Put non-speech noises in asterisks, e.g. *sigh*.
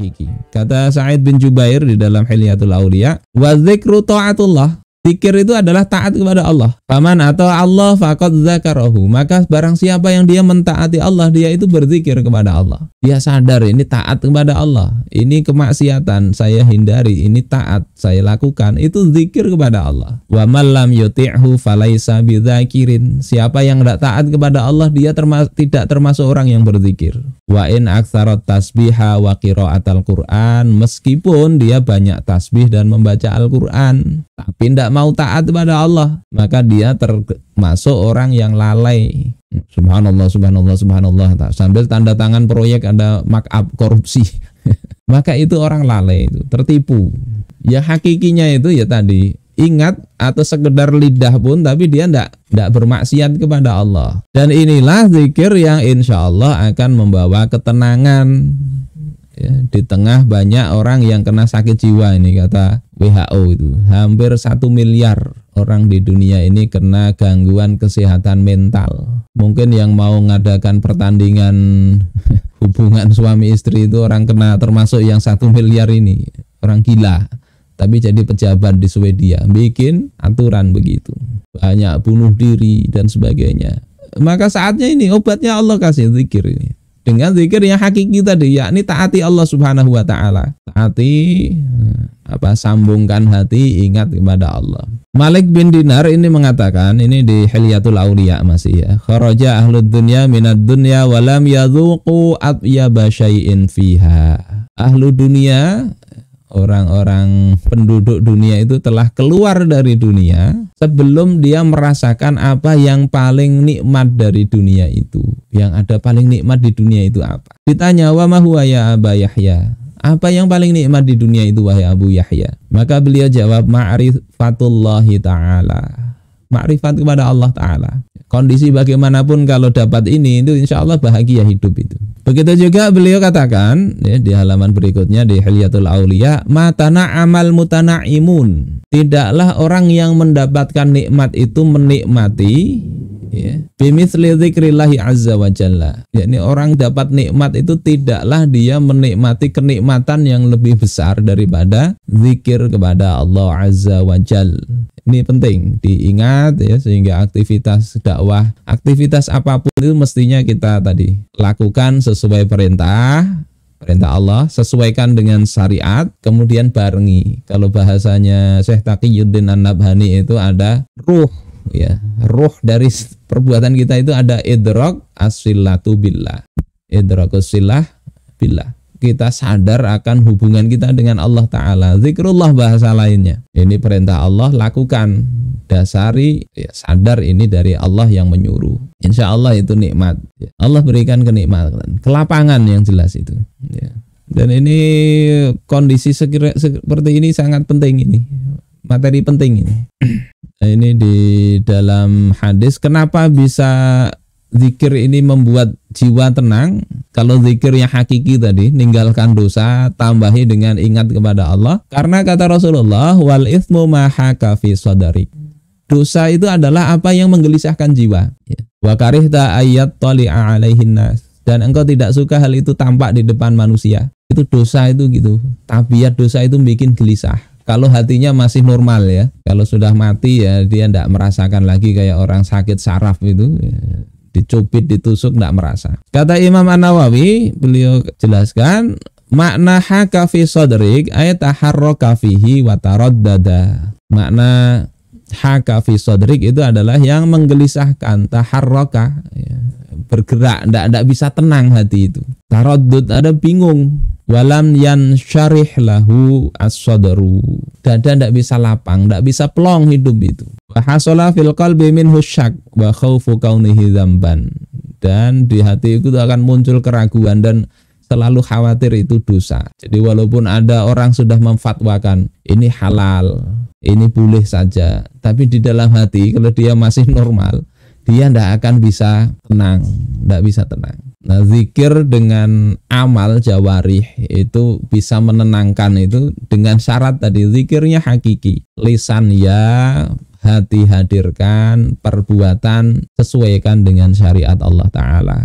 hakiki. Kata Sa'id bin Jubair di dalam Hilyatul Aulia, wa dzikru ta'atullah Zikir itu adalah taat kepada Allah. Paman atau Allah fakot zakarohu. Maka barang siapa yang dia mentaati Allah, dia itu berzikir kepada Allah. Dia sadar ini taat kepada Allah. Ini kemaksiatan saya hindari, ini taat saya lakukan. Itu zikir kepada Allah. Wa malam yuti'hu falaisa bidzakirin. Siapa yang tidak taat kepada Allah, dia termas tidak termasuk orang yang berzikir. Wa in aksarot tasbiha wa qiraatal Qur'an, meskipun dia banyak tasbih dan membaca Al-Qur'an, tapi tidak mau taat kepada Allah, maka dia termasuk orang yang lalai. Subhanallah, subhanallah, subhanallah. Sambil tanda tangan proyek ada up korupsi. *laughs* maka itu orang lalai itu, tertipu. Ya hakikinya itu ya tadi ingat atau sekedar lidah pun tapi dia tidak tidak bermaksiat kepada Allah dan inilah zikir yang insya Allah akan membawa ketenangan ya, di tengah banyak orang yang kena sakit jiwa ini kata WHO itu hampir satu miliar orang di dunia ini kena gangguan kesehatan mental mungkin yang mau mengadakan pertandingan *laughs* hubungan suami istri itu orang kena termasuk yang satu miliar ini orang gila tapi jadi pejabat di Swedia bikin aturan begitu banyak bunuh diri dan sebagainya maka saatnya ini obatnya Allah kasih zikir ini dengan zikir yang hakiki tadi yakni taati Allah Subhanahu wa taala. Taati apa sambungkan hati ingat kepada Allah. Malik bin Dinar ini mengatakan ini di Hilyatul Auliya masih ya. Kharaja ahlud dunya minad dunya walam yadhuqu atyaba syai'in fiha. Ahlu dunia orang-orang penduduk dunia itu telah keluar dari dunia sebelum dia merasakan apa yang paling nikmat dari dunia itu. Yang ada paling nikmat di dunia itu apa? Ditanya wa mahuwa ya Aba Yahya. Apa yang paling nikmat di dunia itu wahai Abu Yahya? Maka beliau jawab ma'rifatullah taala. Ma'rifat kepada Allah taala. Kondisi bagaimanapun kalau dapat ini itu insya bahagia hidup itu. Begitu juga beliau katakan ya, di halaman berikutnya di Hilyatul Aulia, matana amal imun Tidaklah orang yang mendapatkan nikmat itu menikmati ya. Bimithli dzikrillah azza wajalla jalla. Yakni orang dapat nikmat itu tidaklah dia menikmati kenikmatan yang lebih besar daripada zikir kepada Allah azza wa ini penting diingat ya sehingga aktivitas dakwah, aktivitas apapun itu mestinya kita tadi lakukan sesuai perintah perintah Allah, sesuaikan dengan syariat, kemudian barengi. Kalau bahasanya Syekh Taqiyuddin An-Nabhani itu ada ruh ya. Ruh dari perbuatan kita itu ada idrak asillatu billah. Idrakus silah billah kita sadar akan hubungan kita dengan Allah Ta'ala. Zikrullah bahasa lainnya. Ini perintah Allah, lakukan. Dasari, ya sadar ini dari Allah yang menyuruh. Insya Allah itu nikmat. Ya. Allah berikan kenikmatan. Kelapangan yang jelas itu. Ya. Dan ini kondisi sekira, seperti ini sangat penting ini. Materi penting ini. *clears throat* ini di dalam hadis. Kenapa bisa zikir ini membuat jiwa tenang. Kalau zikir yang hakiki tadi, ninggalkan dosa, tambahi dengan ingat kepada Allah. Karena kata Rasulullah, wal ismu mahaka fi sadari. Dosa itu adalah apa yang menggelisahkan jiwa. Ya. Wa karihta ayat tali'a alaihin nas. Dan engkau tidak suka hal itu tampak di depan manusia. Itu dosa itu gitu. Tabiat dosa itu bikin gelisah kalau hatinya masih normal ya kalau sudah mati ya dia tidak merasakan lagi kayak orang sakit saraf itu dicubit, ditusuk tidak merasa. Kata Imam An Nawawi, beliau jelaskan makna hakafi sodrik ayat taharroka watarod dada. Makna hakafi sodrik itu adalah yang menggelisahkan, taharroka, ya, bergerak, tidak tidak bisa tenang hati itu. Tarodud ada bingung, walam yan syarih lahu as-sadru dada tidak bisa lapang tidak bisa pelong hidup itu hasola fil qalbi min husyak wa fukau kaunihi dzamban dan di hati itu akan muncul keraguan dan selalu khawatir itu dosa jadi walaupun ada orang sudah memfatwakan ini halal ini boleh saja tapi di dalam hati kalau dia masih normal dia tidak akan bisa tenang tidak bisa tenang Nah, zikir dengan amal jawarih itu bisa menenangkan itu dengan syarat tadi zikirnya hakiki. Lisan ya, hati hadirkan, perbuatan sesuaikan dengan syariat Allah Ta'ala.